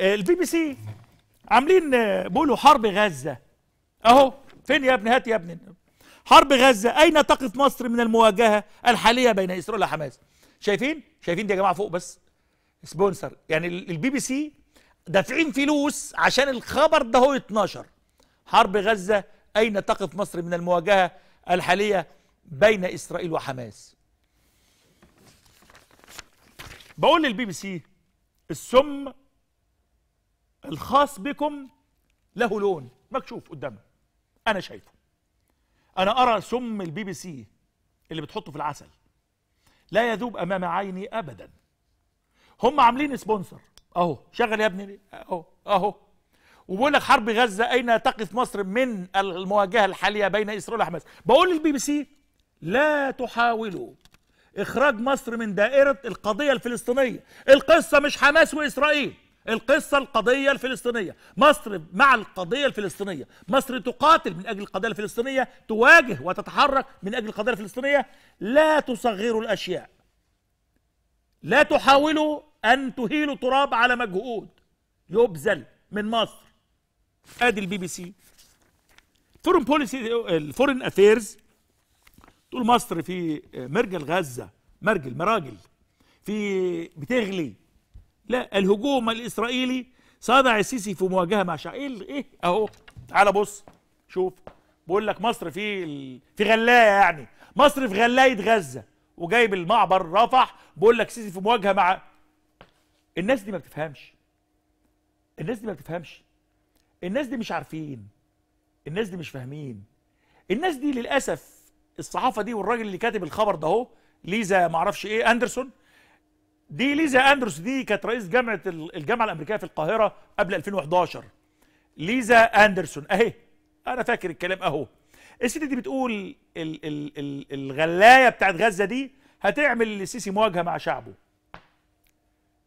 البي بي سي عاملين آه، بيقولوا حرب غزه اهو فين يا ابني هات يا ابني حرب غزه اين تقف مصر من المواجهه الحاليه بين اسرائيل وحماس شايفين شايفين دي يا جماعه فوق بس سبونسر يعني البي بي سي دافعين فلوس عشان الخبر ده هو يتنشر حرب غزه اين تقف مصر من المواجهه الحاليه بين اسرائيل وحماس بقول للبي بي سي السم الخاص بكم له لون مكشوف قدامنا انا شايفه انا ارى سم البي بي سي اللي بتحطه في العسل لا يذوب امام عيني ابدا هم عاملين سبونسر اهو شغل يا ابني اهو اهو وبقول لك حرب غزه اين تقف مصر من المواجهه الحاليه بين اسرائيل وحماس بقول للبي بي سي لا تحاولوا اخراج مصر من دائره القضيه الفلسطينيه القصه مش حماس واسرائيل القصة القضية الفلسطينية مصر مع القضية الفلسطينية مصر تقاتل من أجل القضية الفلسطينية تواجه وتتحرك من أجل القضية الفلسطينية لا تصغروا الأشياء لا تحاولوا أن تهيلوا تراب على مجهود يبذل من مصر ادي البي بي سي فورن بوليسي الفورن افيرز تقول مصر في uh, مرجل غزه مرجل مراجل في بتغلي لا الهجوم الإسرائيلي صدع السيسي في مواجهة مع شعب إيه, إيه أهو تعال بص شوف بقول لك مصر في ال... في غلاية يعني مصر في غلاية غزة وجايب المعبر رفح بقول لك سيسي في مواجهة مع الناس دي ما بتفهمش الناس دي ما بتفهمش الناس دي مش عارفين الناس دي مش فاهمين الناس دي للأسف الصحافة دي والراجل اللي كاتب الخبر ده اهو ليزا معرفش ايه اندرسون دي ليزا اندروس دي كانت رئيس جامعه الجامعه الامريكيه في القاهره قبل 2011 ليزا اندرسون اهي انا فاكر الكلام اهو الست دي بتقول ال ال ال الغلايه بتاعت غزه دي هتعمل للسيسي مواجهه مع شعبه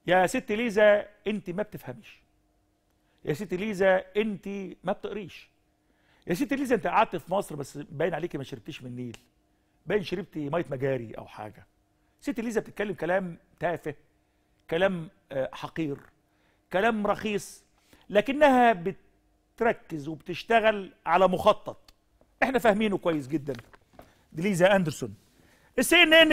يا ست ليزا انت ما بتفهميش يا ست ليزا انت ما بتقريش يا ست ليزا انت قعدت في مصر بس باين عليكي ما شربتيش من النيل باين شربتي ميه مجاري او حاجه ست ليزا بتتكلم كلام تافه كلام آه، حقير كلام رخيص لكنها بتركز وبتشتغل على مخطط احنا فاهمينه كويس جدا دي ليزا اندرسون السي ان ان